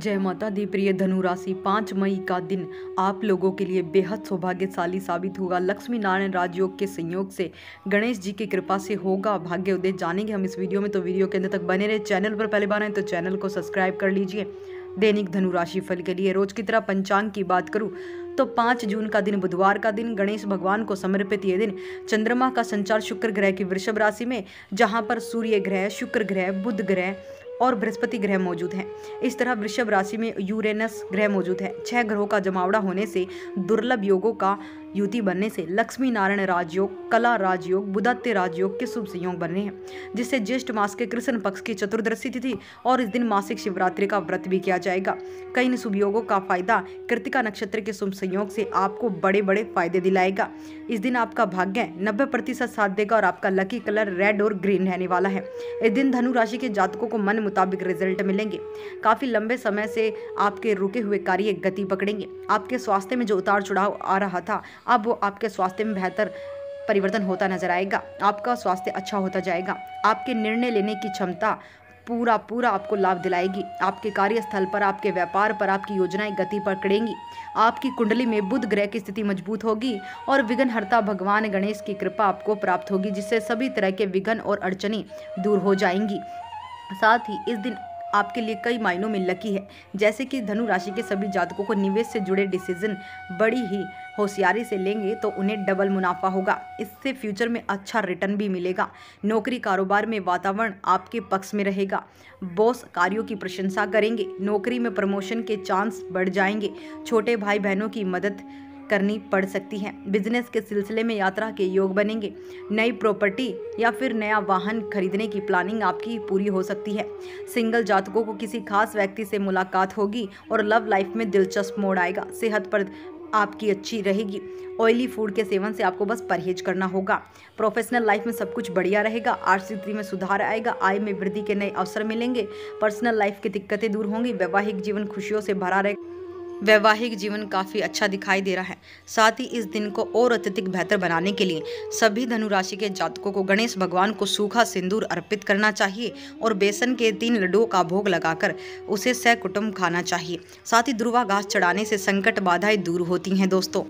जय माता दी प्रिय धनु राशि पाँच मई का दिन आप लोगों के लिए बेहद सौभाग्यशाली साबित होगा लक्ष्मी नारायण राजयोग के संयोग से गणेश जी की कृपा से होगा भाग्य उदय जानेंगे हम इस वीडियो में तो वीडियो के अंदर तक बने रहे चैनल पर पहले बार हैं तो चैनल को सब्सक्राइब कर लीजिए दैनिक धनु राशि फल के लिए रोज की तरह पंचांग की बात करूँ तो पाँच जून का दिन बुधवार का दिन गणेश भगवान को समर्पित ये दिन चंद्रमा का संचार शुक्र ग्रह की वृषभ राशि में जहाँ पर सूर्य ग्रह शुक्र ग्रह बुध ग्रह और बृहस्पति ग्रह मौजूद हैं इस तरह वृषभ राशि में यूरेनस ग्रह मौजूद है छह ग्रहों का जमावड़ा होने से दुर्लभ योगों का युति बनने से लक्ष्मी नारायण राजयोग कला राजयोग बुधत्य राजयोग के शुभ संयोग बने हैं जिससे ज्येष्ठ मास के कृष्ण पक्ष की चतुर्दशी तिथि और इस दिन मासिक शिवरात्रि का व्रत भी किया जाएगा कई इन शुभ योगों का फायदा कृतिका नक्षत्र के शुभ संयोग से आपको बड़े बड़े फायदे दिलाएगा इस दिन आपका भाग्य नब्बे प्रतिशत साथ देगा और आपका लकी कलर रेड और ग्रीन रहने वाला है इस दिन धनु राशि के जातकों को मन मुताबिक रिजल्ट मिलेंगे काफी लंबे समय से आपके रुके हुए कार्य गति पकड़ेंगे आपके स्वास्थ्य में जो उतार चढ़ाव आ रहा था अब वो आपके स्वास्थ्य में बेहतर परिवर्तन होता नजर आएगा आपका स्वास्थ्य अच्छा होता जाएगा आपके निर्णय लेने की क्षमता पूरा पूरा आपको लाभ दिलाएगी आपके कार्यस्थल पर आपके व्यापार पर आपकी योजनाएं गति पर पकड़ेंगी आपकी कुंडली में बुध ग्रह की स्थिति मजबूत होगी और विघ्नहर्ता भगवान गणेश की कृपा आपको प्राप्त होगी जिससे सभी तरह के विघ्न और अड़चने दूर हो जाएंगी साथ ही इस दिन आपके लिए कई मायनों में लकी है जैसे कि धनु राशि के सभी जातकों को निवेश से जुड़े डिसीजन बड़ी ही होशियारी से लेंगे तो उन्हें डबल मुनाफा होगा इससे फ्यूचर में अच्छा रिटर्न भी मिलेगा नौकरी कारोबार में वातावरण आपके पक्ष में रहेगा बॉस कार्यों की प्रशंसा करेंगे नौकरी में प्रमोशन के चांस बढ़ जाएंगे छोटे भाई बहनों की मदद करनी पड़ सकती है बिजनेस के सिलसिले में यात्रा के योग बनेंगे नई प्रॉपर्टी या फिर नया वाहन खरीदने की प्लानिंग आपकी पूरी हो सकती है सिंगल जातकों को किसी खास व्यक्ति से मुलाकात होगी और लव लाइफ में दिलचस्प मोड़ आएगा सेहत पर आपकी अच्छी रहेगी ऑयली फूड के सेवन से आपको बस परहेज करना होगा प्रोफेशनल लाइफ में सब कुछ बढ़िया रहेगा आर्थिक स्थिति में सुधार आएगा आय में वृद्धि के नए अवसर मिलेंगे पर्सनल लाइफ की दिक्कतें दूर होंगी वैवाहिक जीवन खुशियों से भरा रहेगा वैवाहिक जीवन काफ़ी अच्छा दिखाई दे रहा है साथ ही इस दिन को और अत्यधिक बेहतर बनाने के लिए सभी धनुराशि के जातकों को गणेश भगवान को सूखा सिंदूर अर्पित करना चाहिए और बेसन के तीन लड्डुओं का भोग लगाकर उसे सकुटुंब खाना चाहिए साथ ही ध्रुवा घास चढ़ाने से संकट बाधाएं दूर होती हैं दोस्तों